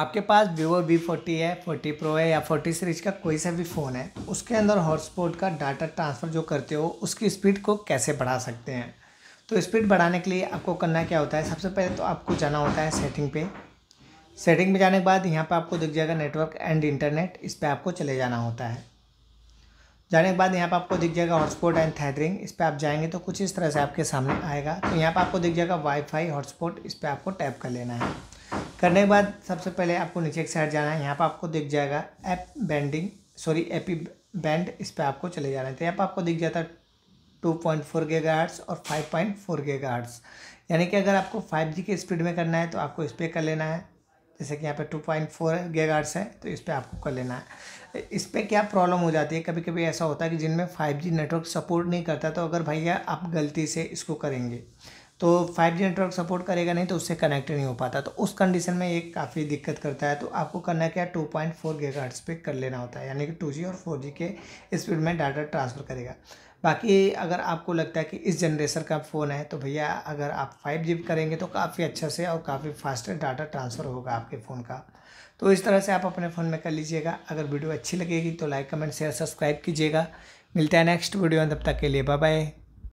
आपके पास Vivo V forty है फोर्टी प्रो है या फोर्टी सीरीज का कोई सा भी फ़ोन है उसके अंदर हॉटस्पॉट का डाटा ट्रांसफ़र जो करते हो उसकी स्पीड को कैसे बढ़ा सकते हैं तो स्पीड बढ़ाने के लिए आपको करना क्या होता है सबसे पहले तो आपको जाना होता है सेटिंग पे सेटिंग में जाने के बाद यहाँ पर आपको दिख जाएगा नेटवर्क एंड इंटरनेट इस पर आपको चले जाना होता है जाने के बाद यहाँ पर आपको दिख जाएगा हॉटस्पॉट एंड थैदरिंग इस पर आप जाएंगे तो कुछ इस तरह से आपके सामने आएगा तो यहाँ पर आपको दिख जाएगा वाईफाई हॉटस्पॉट इस पर आपको टैप कर लेना है करने के बाद सबसे पहले आपको नीचे एक साइड जाना है यहाँ पर आपको दिख जाएगा app banding sorry AP band इस पर आपको चले जाना है तो यहाँ पर आपको दिख जाता है टू पॉइंट फोर गार्ड्स और फाइव पॉइंट फोर गार्ड्स यानी कि अगर आपको फाइव जी की स्पीड में करना है तो आपको इस पर कर लेना है जैसे कि यहाँ पे टू पॉइंट फोर गार्ड्स है तो इस पर आपको कर लेना है इस पर क्या प्रॉब्लम हो जाती है कभी कभी ऐसा होता है कि जिनमें फाइव जी नेटवर्क सपोर्ट नहीं करता तो अगर भैया आप गलती से इसको करेंगे तो फाइव जी नेटवर्क सपोर्ट करेगा नहीं तो उससे कनेक्ट नहीं हो पाता तो उस कंडीशन में ये काफ़ी दिक्कत करता है तो आपको करना क्या टू पॉइंट फोर गीगाहर्ट्ज़ पे कर लेना होता है यानी कि टू जी और फोर जी के स्पीड में डाटा ट्रांसफ़र करेगा बाकी अगर आपको लगता है कि इस जनरेशन का फ़ोन है तो भैया अगर आप फाइव जी करेंगे तो काफ़ी अच्छा से और काफ़ी फास्ट डाटा ट्रांसफ़र होगा आपके फ़ोन का तो इस तरह से आप अपने फ़ोन में कर लीजिएगा अगर वीडियो अच्छी लगेगी तो लाइक कमेंट शेयर सब्सक्राइब कीजिएगा मिलता है नेक्स्ट वीडियो में तब तक के लिए बाय बाय